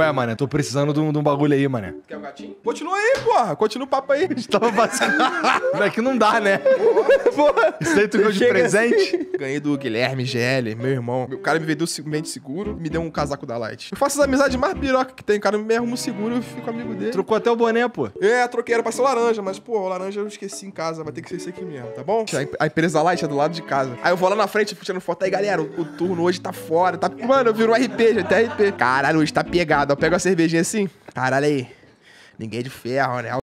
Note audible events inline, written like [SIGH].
Ué, é, mano? Tô precisando de um, de um bagulho aí, mano. Quer um gatinho? Continua aí, porra. Continua o papo aí. A [LAUGHS] gente tava fazendo. [LAUGHS] É que não dá, né? Porra. Isso aí tu ganhou de presente? Assim. Ganhei do Guilherme GL, meu irmão. O cara me vendeu mente seguro, me deu um casaco da Light. Eu faço as amizades mais piroca que tem. O cara me arruma seguro e fico amigo dele. Trocou até o boné, pô. É, troquei. Era pra ser laranja, mas, pô, laranja eu esqueci em casa. Vai ter que ser esse aqui mesmo, tá bom? A empresa Light é do lado de casa. Aí eu vou lá na frente, tirando foto. Aí, galera, o, o turno hoje tá fora. Tá... Mano, virou RP, gente. até RP. Caralho, hoje tá pegado eu pego a cervejinha assim. Caralho aí. Ninguém de ferro, né?